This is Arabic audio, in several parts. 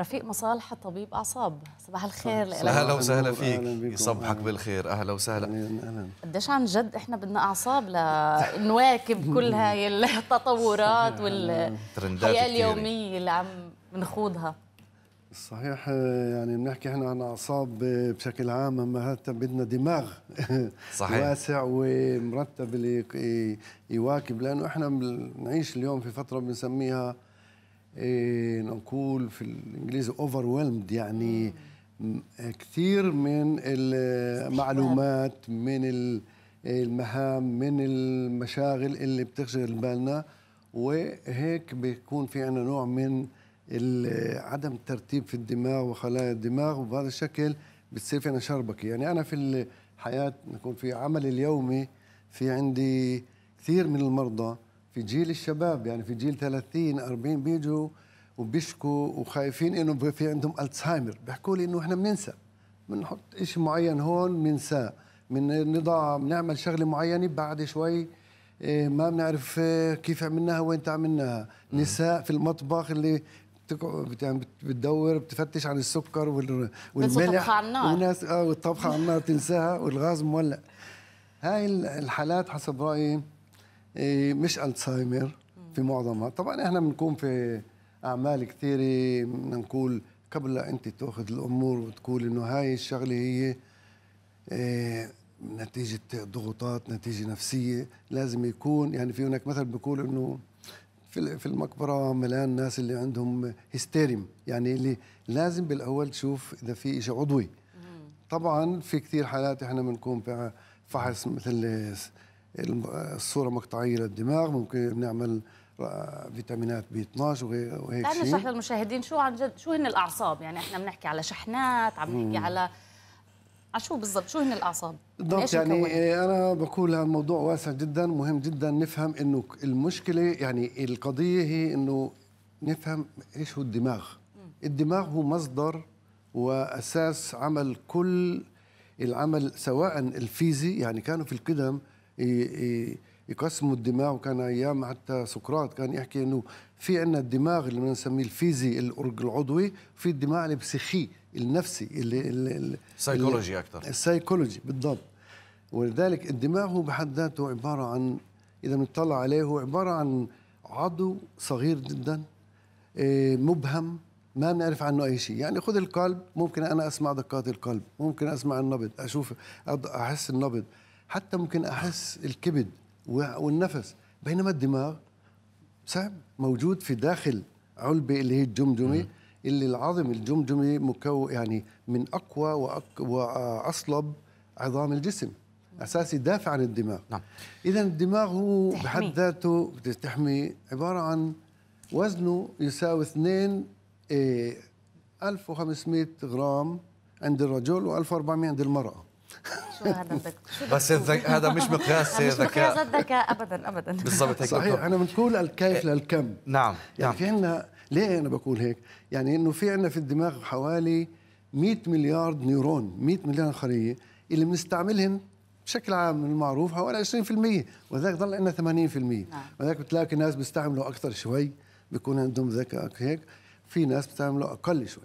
رفيق مصالحة طبيب أعصاب صباح الخير طيب، لك أهلا وسهلا فيك يصبحك بالخير أهلا وسهلا أهلا قديش عن جد إحنا بدنا أعصاب لنواكب كل هاي التطورات والحياة اليومية اللي عم بنخوضها صحيح يعني بنحكي احنا عن اعصاب بشكل عام اما هذا بدنا دماغ صحيح واسع ومرتب اللي يواكب لانه احنا بنعيش اليوم في فتره بنسميها إيه، نقول في الانجليزي overwhelmed يعني كثير من المعلومات من المهام من المشاغل اللي بتشغل بالنا وهيك بيكون في عندنا نوع من عدم الترتيب في الدماغ وخلايا الدماغ وبهذا الشكل بتصير في عندنا شربكه يعني انا في الحياه نكون في عملي اليومي في عندي كثير من المرضى في جيل الشباب يعني في جيل 30 40 بيجوا وبيشكوا وخايفين انه في عندهم الزهايمر بيحكوا لي انه احنا بننسى بنحط شيء معين هون بننساه من نظام نعمل شغله معينه بعد شوي إيه، ما بنعرف إيه، كيف عملناها وين عملناها نساء في المطبخ اللي يعني بتدور بتفتش عن السكر والملح على النار اه والطبخه على النار تنساها والغاز مولع هاي الحالات حسب رايي إيه، مش الزهايمر في معظمها طبعا احنا بنكون في اعمال كثيره بدنا نقول قبل لا انت تاخذ الامور وتقول انه هاي الشغله هي إيه، نتيجه ضغوطات نتيجه نفسيه لازم يكون يعني في هناك مثل بيقول انه في في المقبره ملان ناس اللي عندهم هيستيريم يعني اللي لازم بالاول تشوف اذا في شيء عضوي طبعا في كثير حالات احنا بنكون في فحص مثل الصوره مقطعيه للدماغ ممكن نعمل فيتامينات بي 12 وهيك شيء نشرح للمشاهدين شو عن جد شو هن الاعصاب يعني احنا بنحكي على شحنات عم نحكي على على شو بالضبط شو هن الاعصاب يعني بالضبط يعني إيه، انا بقول هذا الموضوع واسع جدا مهم جدا نفهم انه المشكله يعني القضيه هي انه نفهم ايش هو الدماغ مم. الدماغ هو مصدر واساس عمل كل العمل سواء الفيزي يعني كانوا في القدم يقسموا الدماغ وكان ايام حتى سقراط كان يحكي انه في عندنا الدماغ اللي بنسميه الفيزي العضوي في الدماغ البسيخي النفسي اللي, اللي السيكولوجي اكثر السيكولوجي بالضبط ولذلك الدماغ هو بحد ذاته عباره عن اذا بنطلع عليه هو عباره عن عضو صغير جدا مبهم ما بنعرف عنه اي شيء يعني خذ القلب ممكن انا اسمع دقات القلب ممكن اسمع النبض اشوف احس النبض حتى ممكن احس الكبد والنفس بينما الدماغ صعب موجود في داخل علبه اللي هي الجمجمه اللي العظم الجمجمه مكون يعني من اقوى وأك واصلب عظام الجسم اساسي دافع عن الدماغ نعم اذا الدماغ هو بحد ذاته بتحمي عباره عن وزنه يساوي 2 1500 إيه، غرام عند الرجل و1400 عند المراه شو هذا الذكاء بس هذا مش مقياس ذكاء مش مقياس الذكاء ابدا ابدا بالضبط هيك صحيح انا بنقول الكيف إيه. للكم نعم يعني نعم. في عندنا ليه انا بقول هيك؟ يعني انه في عندنا في الدماغ حوالي 100 مليار نيرون 100 مليار خليه اللي بنستعملهم بشكل عام المعروف حوالي 20% وذاك ضل عندنا 80% نعم. وذاك بتلاقي ناس بيستعملوا اكثر شوي بيكون عندهم ذكاء هيك في ناس بتعمله اقل شوي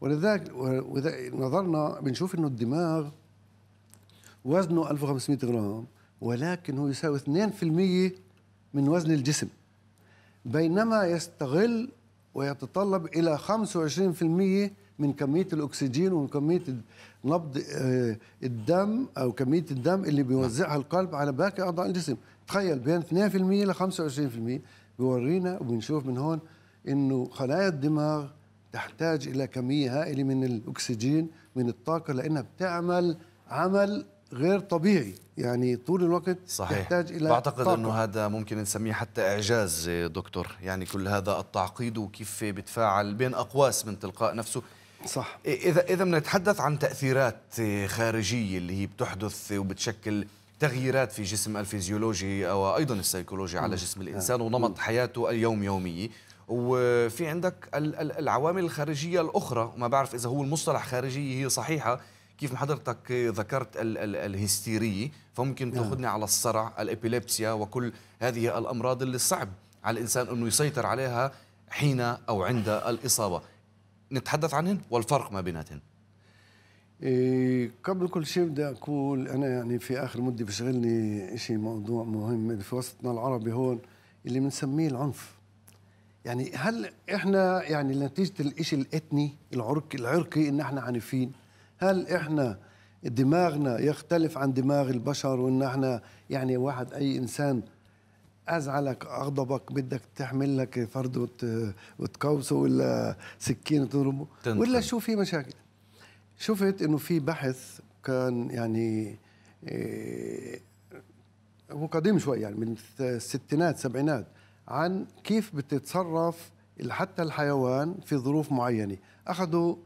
ولذلك واذا نظرنا بنشوف انه الدماغ وزنه 1500 غرام ولكن هو يساوي 2% من وزن الجسم بينما يستغل ويتطلب إلى 25% من كمية الأكسجين ومن كمية نبض آه، الدم أو كمية الدم اللي نعم. بيوزعها القلب على باقي أعضاء الجسم تخيل بين 2% ل 25% بيورينا وبنشوف من هون إنه خلايا الدماغ تحتاج إلى كمية هائلة من الأكسجين من الطاقة لأنها بتعمل عمل غير طبيعي يعني طول الوقت صحيح. تحتاج الى بعتقد طاقة. انه هذا ممكن نسميه حتى اعجاز دكتور يعني كل هذا التعقيد وكيف بتفاعل بين اقواس من تلقاء نفسه صح اذا اذا بنتحدث عن تاثيرات خارجيه اللي هي بتحدث وبتشكل تغييرات في جسم الفيزيولوجي او ايضا السيكولوجي على جسم الانسان نعم. ونمط حياته اليوم يومي وفي عندك العوامل الخارجيه الاخرى وما بعرف اذا هو المصطلح خارجيه هي صحيحه كيف ما حضرتك ذكرت ال ال الهستيريه فممكن نعم. تأخذني على الصرع الابيليبسيا وكل هذه الامراض اللي صعب على الانسان انه يسيطر عليها حين او عند الاصابه نتحدث عنهن والفرق ما بيناتهن إيه قبل كل شيء بدي اقول انا يعني في اخر مده بشغلني شيء موضوع مهم في وسطنا العربي هون اللي بنسميه العنف يعني هل احنا يعني نتيجه الشيء الاتني العرق العرقي ان احنا عنيفين هل احنا دماغنا يختلف عن دماغ البشر وان احنا يعني واحد اي انسان ازعلك اغضبك بدك تحمل لك فرد وتقوسه ولا سكينه تضربه ولا شو في مشاكل شفت انه في بحث كان يعني إيه هو قديم شوي يعني من الستينات سبعينات عن كيف بتتصرف حتى الحيوان في ظروف معينه اخذوا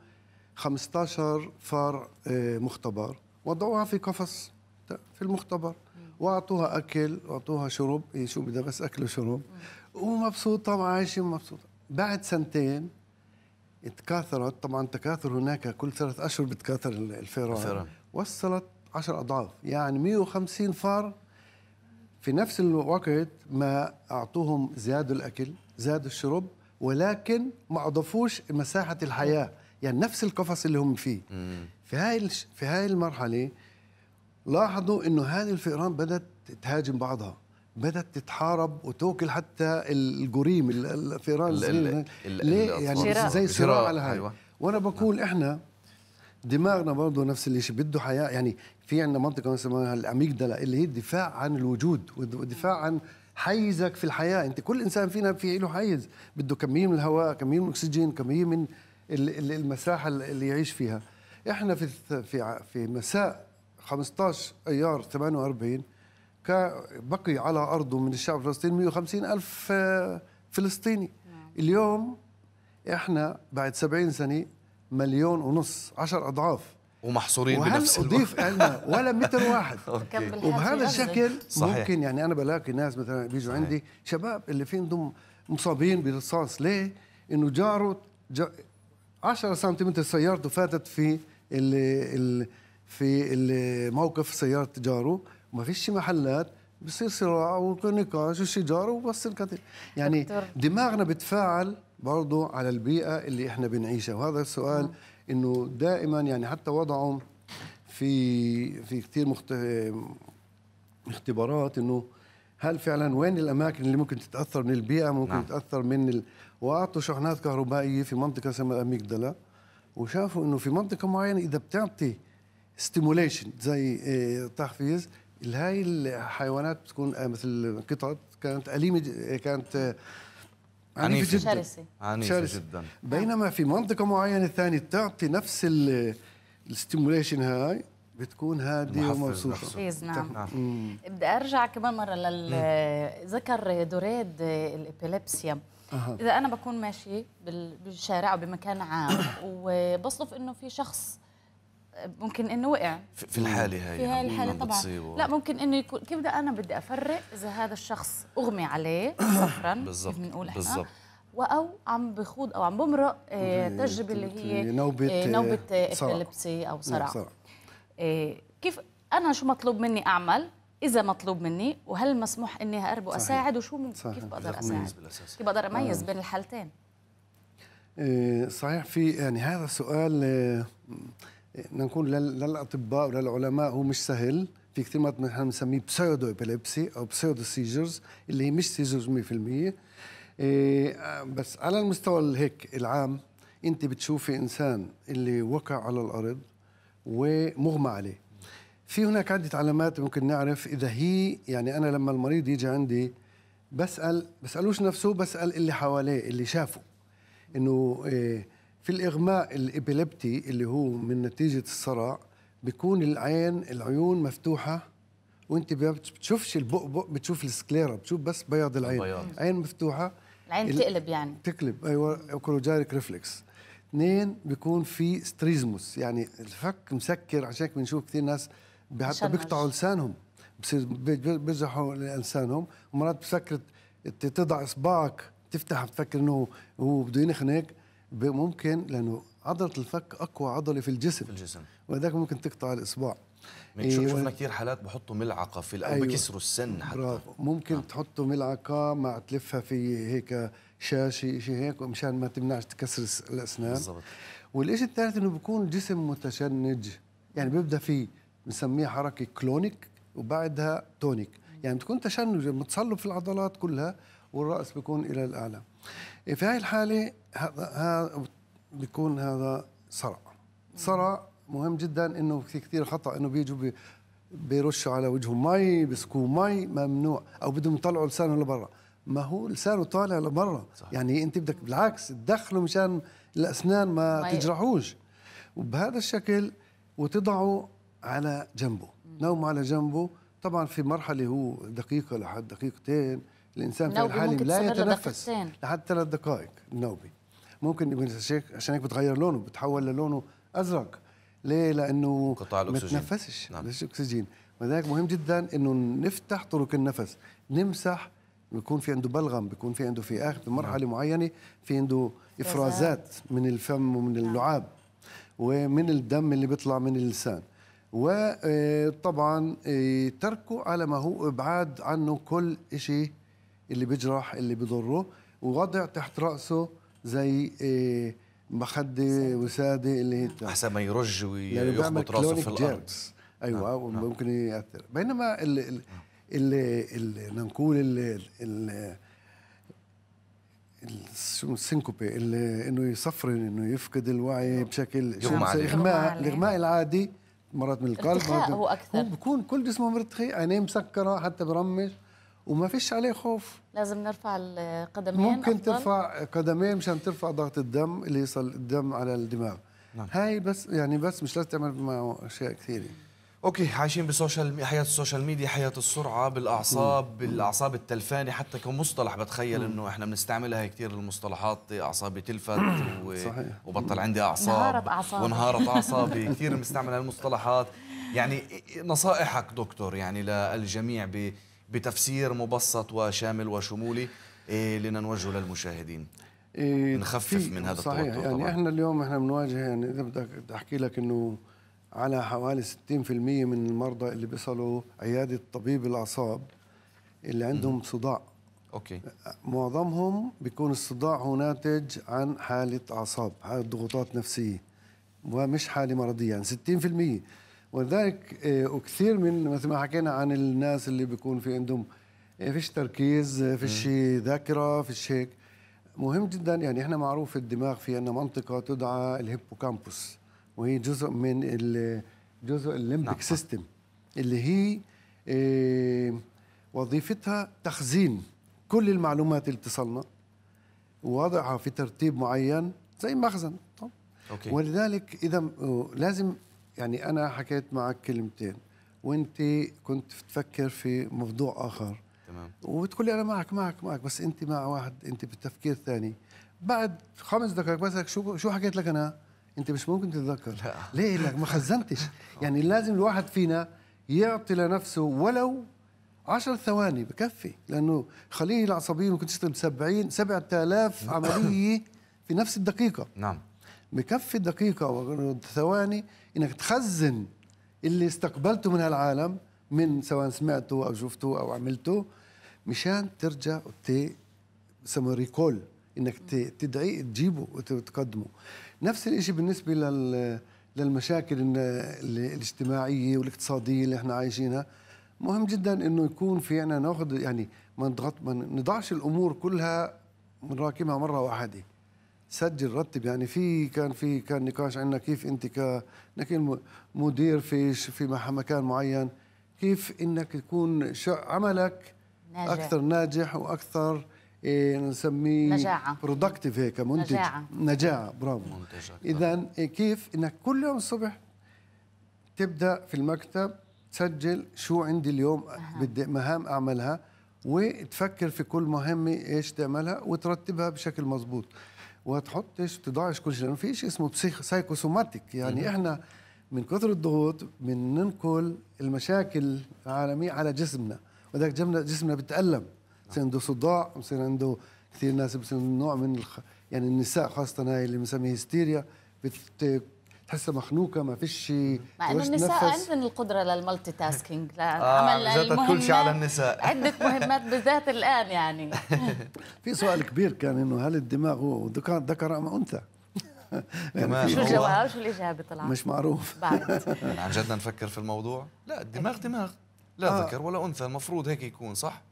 15 فار آه، مختبر وضعوها في قفص في المختبر واعطوها اكل واعطوها شرب هي إيه، شو بدها بس اكل وشرب ومبسوطه وعايشه ومبسوطه بعد سنتين تكاثرت طبعا تكاثر هناك كل ثلاث اشهر بتكاثر الفيران, الفيران. وصلت 10 اضعاف يعني 150 فار في نفس الوقت ما اعطوهم زادوا الاكل زادوا الشرب ولكن ما اضافوش مساحه الحياه يعني نفس القفص اللي هم فيه مم. في هاي في هاي المرحله لاحظوا انه هذه الفئران بدات تهاجم بعضها بدات تتحارب وتوكل حتى الجريم الفئران الصغير ليه يعني شراء. زي صراع على هاي أيوة. وانا بقول نعم. احنا دماغنا برضه نفس الشيء بده حياه يعني في عندنا منطقه بنسميها الاميجدلا اللي هي الدفاع عن الوجود والدفاع عن حيزك في الحياه انت كل انسان فينا في له حيز بده كميه من الهواء كميه من الاكسجين كميه من المساحه اللي يعيش فيها احنا في في في مساء 15 ايار 48 بقي على ارضه من الشعب الفلسطيني 150 الف آه، فلسطيني نعم. اليوم احنا بعد 70 سنه مليون ونص 10 اضعاف ومحصورين بنفس الوقت اضيف لنا ولا متر واحد وبهذا الشكل صحيح. ممكن يعني انا بلاقي ناس مثلا بيجوا عندي شباب اللي فيهم عندهم مصابين برصاص ليه؟ انه جاره 10 سنتيمتر سيارته فاتت في ال ال في الموقف سياره جاره ما فيش محلات بصير صراع ونقاش وشجار وبس القتل يعني دماغنا بتفاعل برضه على البيئه اللي احنا بنعيشها وهذا السؤال انه دائما يعني حتى وضعهم في في كثير مخت... اختبارات انه هل فعلا وين الاماكن اللي ممكن تتاثر من البيئه ممكن نعم. تتاثر من ال... واعطوا شحنات كهربائيه في منطقه اسمها الاميجدلا وشافوا انه في منطقه معينه اذا بتعطي ستيموليشن زي آه، تحفيز هاي الحيوانات بتكون آه، مثل قطط كانت أليمة آه، كانت عنيفة جدا شرسة عنيفة شرسة. جدا بينما في منطقة معينة ثانية تعطي نفس الستيموليشن هاي بتكون هادي ومبسوطة إيه، نعم. نعم. نعم, بدي أرجع كمان مرة لل ذكر دوريد الإبيليبسيا أه. إذا أنا بكون ماشي بالشارع أو بمكان عام وبصدف إنه في شخص ممكن انه وقع في الحاله هاي في هاي يعني الحاله طبعا بتصيبه. لا ممكن انه يكون كيف بدي انا بدي افرق اذا هذا الشخص اغمي عليه صفرا بالضبط بنقول احنا بالزبط. او عم بخوض او عم بمرق آه، تجربه اللي هي نوبه آه، نوبه آه، ابيليبسي او صرع نعم، إيه، كيف انا شو مطلوب مني اعمل اذا مطلوب مني وهل مسموح اني اقرب واساعد وشو ممكن صحيح. كيف بقدر اساعد كيف بقدر اميز آه. بين الحالتين إيه، صحيح في يعني هذا السؤال إيه، نقول للاطباء وللعلماء هو مش سهل في كثير مرات نحن بنسميه بسيودو ابيليبسي او بسيودو سيجرز اللي هي مش سيجرز 100% بس على المستوى الهيك العام انت بتشوفي انسان اللي وقع على الارض ومغمى عليه في هناك عدة علامات ممكن نعرف إذا هي يعني أنا لما المريض يجي عندي بسأل بسألوش نفسه بسأل اللي حواليه اللي شافه إنه آه، في الإغماء الإبيلبتي اللي هو من نتيجة الصرع بيكون العين العيون مفتوحة وانت بتشوفش البؤبؤ بتشوف السكليرا بتشوف بس بياض العين بياض. عين مفتوحه العين تقلب يعني تقلب ايوه اوكولوجاريك ريفلكس اثنين بيكون في ستريزموس يعني الفك مسكر عشان هيك بنشوف كثير ناس حتى بيقطعوا لسانهم بصير بيرجحوا لسانهم ومرات بسكر تضع اصبعك تفتح بتفكر انه هو بده ينخنق ممكن لانه عضله الفك اقوى عضله في الجسم في الجسم وذاك ممكن تقطع الاصبع بنشوف إيه، شفنا كثير حالات بحطوا ملعقه في او أيوة. بكسروا السن حتى ممكن آه. تحطوا ملعقه مع تلفها في هيك شاشه شيء هيك مشان ما تمنعش تكسر الاسنان بالضبط والشيء الثالث انه بيكون جسم متشنج يعني بيبدا في بنسميها حركه كلونيك وبعدها تونيك يعني بتكون تشنج متصلب في العضلات كلها والراس بيكون الى الاعلى في هاي الحاله هذا بيكون هذا صرع صرع مهم جدا انه في كثير خطا انه بيجوا بي بيرشوا على وجههم مي بسكوا مي ممنوع او بدهم يطلعوا لسانهم لبرا ما هو لسانه طالع لبرا يعني انت بدك بالعكس تدخله مشان الاسنان ما, ما تجرحوش وبهذا الشكل وتضعه على جنبه نوم على جنبه طبعا في مرحله هو دقيقه لحد دقيقتين الانسان في الحاله لا يتنفس لحد ثلاث دقائق النوبي ممكن يكون هيك عشان هيك بتغير لونه بتحول للونه ازرق ليه لانه قطع الاكسجين ما تنفسش نعم. الاكسجين لذلك مهم جدا انه نفتح طرق النفس نمسح بيكون في عنده بلغم بيكون في عنده في اخر نعم. مرحله معينه في عنده افرازات من الفم ومن نعم. اللعاب ومن الدم اللي بيطلع من اللسان وطبعا إيه، تركه على ما هو ابعاد عنه كل شيء اللي بيجرح اللي بيضره ووضع تحت راسه زي إيه، مخده وساده اللي نعم. احسن ما يرج يعني ويخبط راسه في الارض ايوه نعم. ممكن ياثر بينما ال ال اللي, اللي نقول اللي, اللي السنكوبي اللي انه يصفرن انه يفقد الوعي بشكل اغماء الاغماء العادي مرات من القلب مرات هو اكثر هو بكون كل جسمه مرتخي عينيه مسكره حتى برمش وما فيش عليه خوف لازم نرفع القدمين ممكن أفضل. ترفع قدمين مشان ترفع ضغط الدم اللي يصل الدم على الدماغ نعم. هاي بس يعني بس مش لازم تعمل معه اشياء كثيره اوكي عايشين بسوشيال حياه السوشيال ميديا حياه السرعه بالاعصاب مم. بالاعصاب التلفانه حتى كمصطلح بتخيل انه احنا بنستعملها كثير المصطلحات اعصابي تلفت و... صحيح. وبطل عندي اعصاب اعصابي وانهارت اعصابي كثير بنستعمل هالمصطلحات يعني نصائحك دكتور يعني للجميع ب... بتفسير مبسط وشامل وشمولي إيه لنا نوجه للمشاهدين إيه نخفف من هذا صحيح التوتر يعني طبعا. احنا اليوم احنا بنواجه يعني اذا بدك احكي لك انه على حوالي 60% من المرضى اللي بيصلوا عياده طبيب الاعصاب اللي عندهم صداع اوكي معظمهم بيكون الصداع هو ناتج عن حاله اعصاب حاله ضغوطات نفسيه ومش حاله مرضيه يعني 60% ولذلك آه، وكثير من مثل ما حكينا عن الناس اللي بيكون في عندهم آه، فيش تركيز آه، فيش ذاكره فيش هيك مهم جدا يعني احنا معروف الدماغ في عندنا منطقه تدعى الهيبوكامبوس وهي جزء من الجزء الليمبك سيستم اللي هي آه، وظيفتها تخزين كل المعلومات اللي بتصلنا ووضعها في ترتيب معين زي مخزن طب. أوكي. ولذلك اذا آه، لازم يعني انا حكيت معك كلمتين وانت كنت تفكر في موضوع اخر تمام وبتقول لي انا معك معك معك بس انت مع واحد انت بتفكير ثاني بعد خمس دقائق بس شو شو حكيت لك انا؟ انت مش ممكن تتذكر لا. ليه لك ما خزنتش يعني لازم الواحد فينا يعطي لنفسه ولو 10 ثواني بكفي لانه خليه العصبيه ممكن تشتغل ب 70 7000 عمليه في نفس الدقيقه نعم بكفي دقيقه وثواني انك تخزن اللي استقبلته من هالعالم من سواء سمعته او شفته او عملته مشان ترجع سمو ريكول انك تدعي تجيبه وتقدمه نفس الشيء بالنسبه لل للمشاكل الاجتماعيه والاقتصاديه اللي احنا عايشينها مهم جدا انه يكون في عنا ناخذ يعني ما نضغط ما نضعش الامور كلها نراكمها مره واحده سجل رتب يعني في كان في كان نقاش عندنا كيف انت ك مدير في في مكان معين كيف انك يكون عملك ناجح. اكثر ناجح واكثر إيه نسميه نجاعة برودكتيف هيك منتج نجاعة, نجاعة برافو إذا إيه، كيف إنك كل يوم الصبح تبدأ في المكتب تسجل شو عندي اليوم أه. بدي مهام أعملها وتفكر في كل مهمة إيش تعملها وترتبها بشكل مضبوط وتحطش تضعش كل شيء لأنه في شيء اسمه سايكوسوماتيك يعني مم. إحنا من كثر الضغوط بننقل المشاكل العالمية على جسمنا وذاك جسمنا بتألم بصير عنده صداع بصير عنده كثير ناس بصير نوع من الخ... يعني النساء خاصه هاي اللي بنسميها هستيريا بت... تحسها مخنوقه ما فيش مع انه النساء عندهم القدره للمالتي تاسكينج لعمل آه كل شيء على النساء عده مهمات بالذات الان يعني في سؤال كبير كان انه هل الدماغ هو ذكر ام انثى؟ يعني شو الجواب شو الاجابه طلعت؟ مش معروف بعد عن جد نفكر في الموضوع؟ لا الدماغ دماغ لا آه. ذكر ولا انثى المفروض هيك يكون صح؟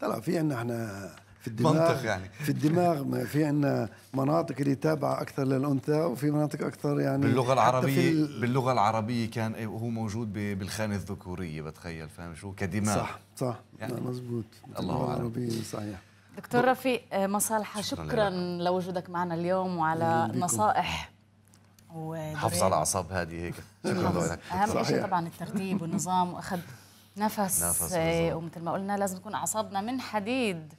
طلع في عنا احنا في الدماغ منطق يعني في الدماغ في عنا مناطق اللي تابعه اكثر للانثى وفي مناطق اكثر يعني باللغه العربيه باللغه العربيه كان هو موجود بالخانه الذكوريه بتخيل فاهم شو كدماغ صح صح يعني مزبوط الله العربيه صحيح دكتور رفيق آه، مصالحة شكرا, شكرا لوجودك معنا اليوم وعلى النصائح حفظ على الاعصاب هذه هيك شكرا لك اهم شيء طبعا الترتيب والنظام واخذ نفس, نفس ايه ومثل ما قلنا لازم تكون اعصابنا من حديد